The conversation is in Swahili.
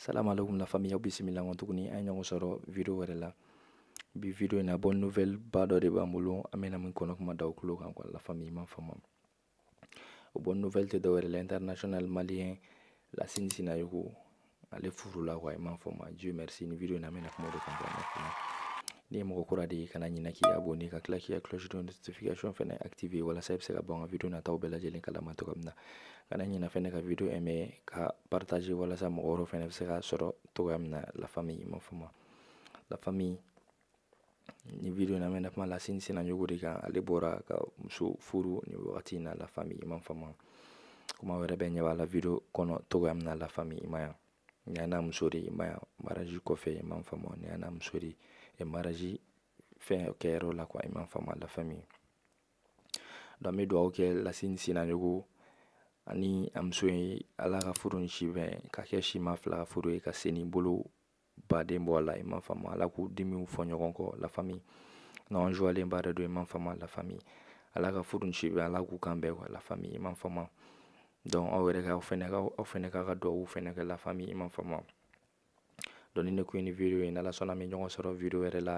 salamu alaikum la famille aw bisimila kɔ tuguni an ye ɲɔgɔn sɔrɔ video wɛrɛ la bi video in na bɔ nouvelle ba dɔ de b'an bolo an bɛna min kɔnɔ kuma da o tulo kan quoi la famille i m'a faamu o bɔ nouvelle tɛ dɔwɛrɛ la international malien Lasine Sinayoko ale furula quoi i m'a faamu Dieu merci ni video in na an bɛna kuma o de kan quoi n'i ye kura di kana ɲina k'i abonné ka tila k'i ka cloche de notification fɛnɛ active wala i bɛ se ka bɔ an ka video nataw bɛɛ lajɛlen kalama cogo min na kana ɲina fɛnɛ ka video aimer ka partager wala mɔgɔ wɛrɛw fɛnɛ bɛ se k'a sɔrɔ cogoya min la famille m'a faamu la famille ni video na mɛna kuma lasini sinaɲogo de kan ale bɔra ka muso furu ni wagati na la famille m'a faamu kuma wɛrɛ bɛ ɲɛ video kono cogoya min la famille i ni y'a n'a muso de ye i ma yan ni y'a n'a e maraji fɛn kɛyɔrɔ la kuwa i ma la fɛn min donc an bɛ la sin lasini ani a ala ka furu ni ka kɛ siman fila ka furu ka ni bolo baden la i ma faamu ala k'u dimiw fɔ ɲɔgɔn kɔ la famille ɲɔgɔn joyalen ba de don ma la famille ala ka furu ni si ala k'u kan la famille i ma faamu donc aw yɛrɛ ka aw fɛnɛ ka aw fɛnɛ ka ka dugawu fɛnɛ kɛ la famille i ma faamu ni ne kun ye ni video in n'Ala sɔnna an bɛ ɲɔgɔn sɔrɔ video wɛrɛ la